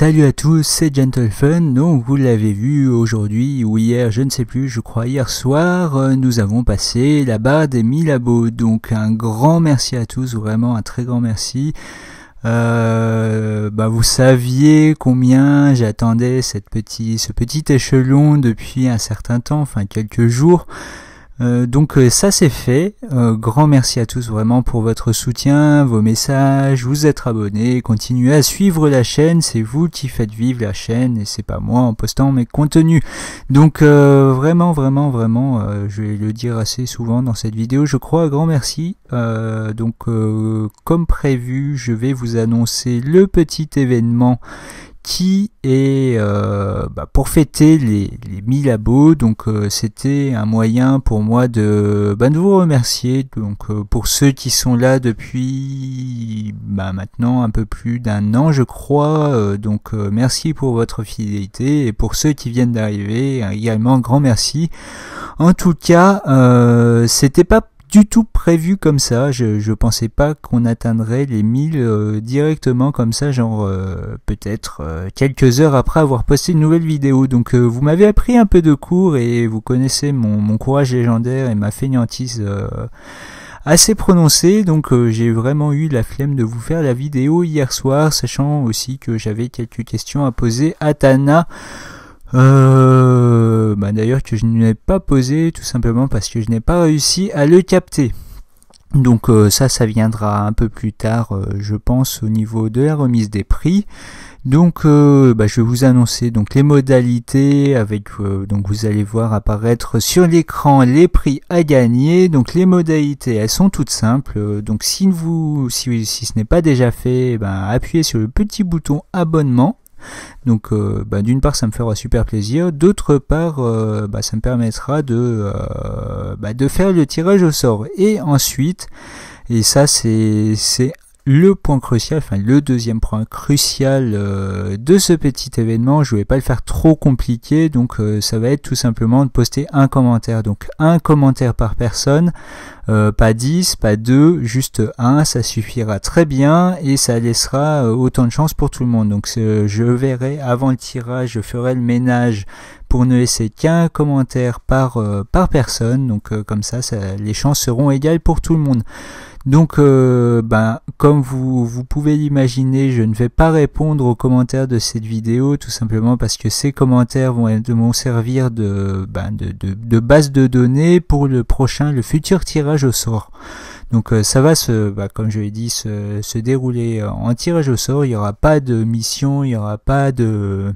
Salut à tous, c'est Fun. Donc vous l'avez vu aujourd'hui ou hier, je ne sais plus, je crois hier soir, euh, nous avons passé la barre des 1000 abos. Donc un grand merci à tous, vraiment un très grand merci. Euh, bah vous saviez combien j'attendais cette ce petit échelon depuis un certain temps, enfin quelques jours. Euh, donc euh, ça c'est fait. Euh, grand merci à tous vraiment pour votre soutien, vos messages, vous êtes abonnés, continuez à suivre la chaîne, c'est vous qui faites vivre la chaîne et c'est pas moi en postant mes contenus. Donc vraiment vraiment vraiment, je vais le dire assez souvent dans cette vidéo, je crois. Grand merci. donc comme prévu, je vais vous annoncer le petit événement qui est euh, bah, pour fêter les, les 1000 abos. Donc euh, c'était un moyen pour moi de, bah, de vous remercier. Donc euh, pour ceux qui sont là depuis bah, maintenant un peu plus d'un an je crois. donc merci pour votre fidélité et pour ceux qui viennent d'arriver également grand merci. En tout cas c'était pas du tout prévu comme ça. Je, je pensais pas qu'on atteindrait les 1000 euh, directement comme ça, genre euh, peut-être euh, quelques heures après avoir posté une nouvelle vidéo. Donc vous m'avez appris un peu de cours et vous connaissez mon, mon courage légendaire et ma fainéantise assez prononcée. Donc j'ai vraiment eu la flemme de vous faire la vidéo hier soir, sachant aussi que j'avais quelques questions à poser à Tana. Euh, bah D'ailleurs que je ne l'ai pas posé tout simplement parce que je n'ai pas réussi à le capter. Donc euh, ça, ça viendra un peu plus tard, euh, je pense, au niveau de la remise des prix. Donc euh, bah, je vais vous annoncer donc les modalités avec donc vous allez voir apparaître sur l'écran les prix à gagner. Donc les modalités elles sont toutes simples. Donc si vous si, ce n'est pas déjà fait, eh ben, appuyez sur le petit bouton abonnement donc euh, bah, d'une part ça me fera super plaisir, d'autre part euh, bah, ça me permettra de, euh, bah, de faire le tirage au sort. Et ensuite, et ça c'est le point crucial, enfin le deuxième point crucial euh, de ce petit événement. Je vais pas le faire trop compliqué, donc euh, ça va être tout simplement de poster un commentaire. Donc un commentaire par personne, euh, pas 10, pas deux, juste un, ça suffira très bien et ça laissera autant de chances pour tout le monde. Donc je verrai avant le tirage, je ferai le ménage pour ne laisser qu'un commentaire par, par personne. Donc comme ça, ça, les chances seront égales pour tout le monde. Donc, euh, ben, comme vous, vous pouvez l'imaginer, je ne vais pas répondre aux commentaires de cette vidéo, tout simplement parce que ces commentaires vont, mon servir de, ben, de, de, base de données pour le prochain, le futur tirage au sort. Donc euh, ça va, se, ben, comme je l'ai dit, se, se dérouler en tirage au sort. Il n'y aura pas de mission, il n'y aura pas de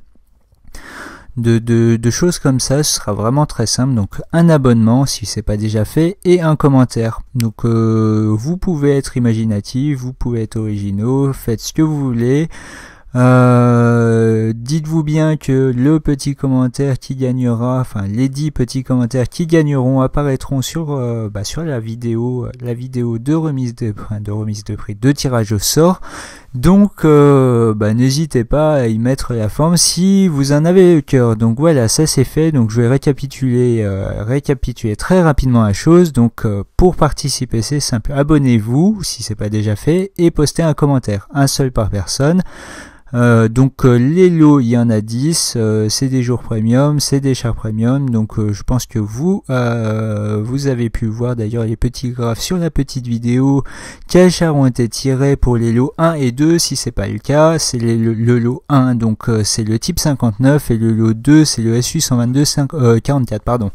de, de, choses comme ça, ce sera vraiment très simple. Donc un abonnement si c'est pas déjà fait et un commentaire. Donc euh, vous pouvez être imaginatif, vous pouvez être originaux, faites ce que vous voulez. Euh, dites-vous bien que le petit commentaire qui gagnera, enfin les dix petits commentaires qui gagneront apparaîtront sur euh, bah, sur la vidéo, la vidéo de remise de, de remise de prix, de tirage au sort. Donc euh, bah, n'hésitez pas à y mettre la forme si vous en avez le cœur. Donc voilà, ça c'est fait. Donc je vais récapituler, euh, récapituler très rapidement la chose. Donc euh, pour participer, c'est simple. Abonnez-vous si c'est pas déjà fait et postez un commentaire, un seul par personne. Euh, donc euh, les lots, il y en a 10, euh, c'est des jours premium, c'est des chars premium, donc je pense que vous, vous avez pu voir d'ailleurs les petits graphes sur la petite vidéo, quels chars ont été tirés pour les lots 1 et 2, si c'est pas le cas, c'est le, lot 1, donc c'est le type 59, et le lot 2, c'est le SU 122 44, pardon.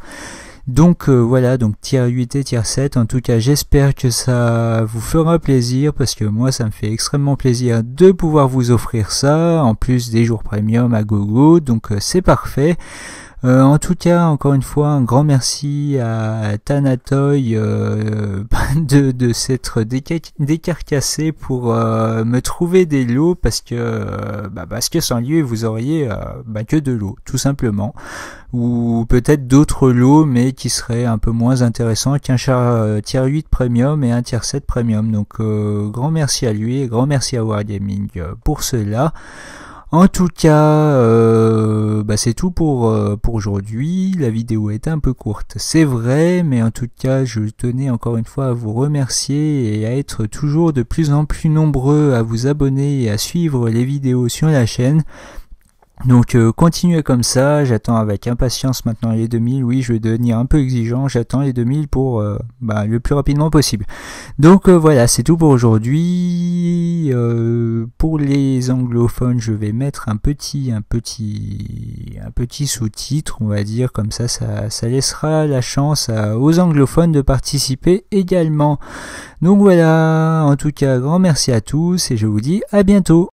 Donc euh, voilà, donc tier 8 et tier 7. En tout cas, j'espère que ça vous fera plaisir parce que moi, ça me fait extrêmement plaisir de pouvoir vous offrir ça en plus des jours premium à gogo. Donc euh, c'est parfait. Euh, en tout cas, encore une fois, un grand merci à Tanatoy euh, de, de s'être décarcassé pour euh, me trouver des lots parce que bah, parce que sans lui vous auriez bah, que de l'eau, tout simplement, ou peut-être d'autres lots mais qui seraient un peu moins intéressants qu'un char tier 8 premium et un tier 7 premium. Donc grand merci à lui et grand merci à Wargaming pour cela. En tout cas, bah, c'est tout pour, euh, pour aujourd'hui. La vidéo est un peu courte, c'est vrai, mais en tout cas, je tenais encore une fois à vous remercier et à être toujours de plus en plus nombreux à vous abonner et à suivre les vidéos sur la chaîne. Donc euh, continuez comme ça, j'attends avec impatience maintenant les 2000, oui je vais devenir un peu exigeant, j'attends les 2000 pour euh, bah, le plus rapidement possible. Donc euh, voilà, c'est tout pour aujourd'hui. pour les anglophones, je vais mettre un petit un petit un petit sous-titre, on va dire comme ça, ça ça laissera la chance aux anglophones de participer également. Donc voilà, en tout cas, grand merci à tous et je vous dis à bientôt.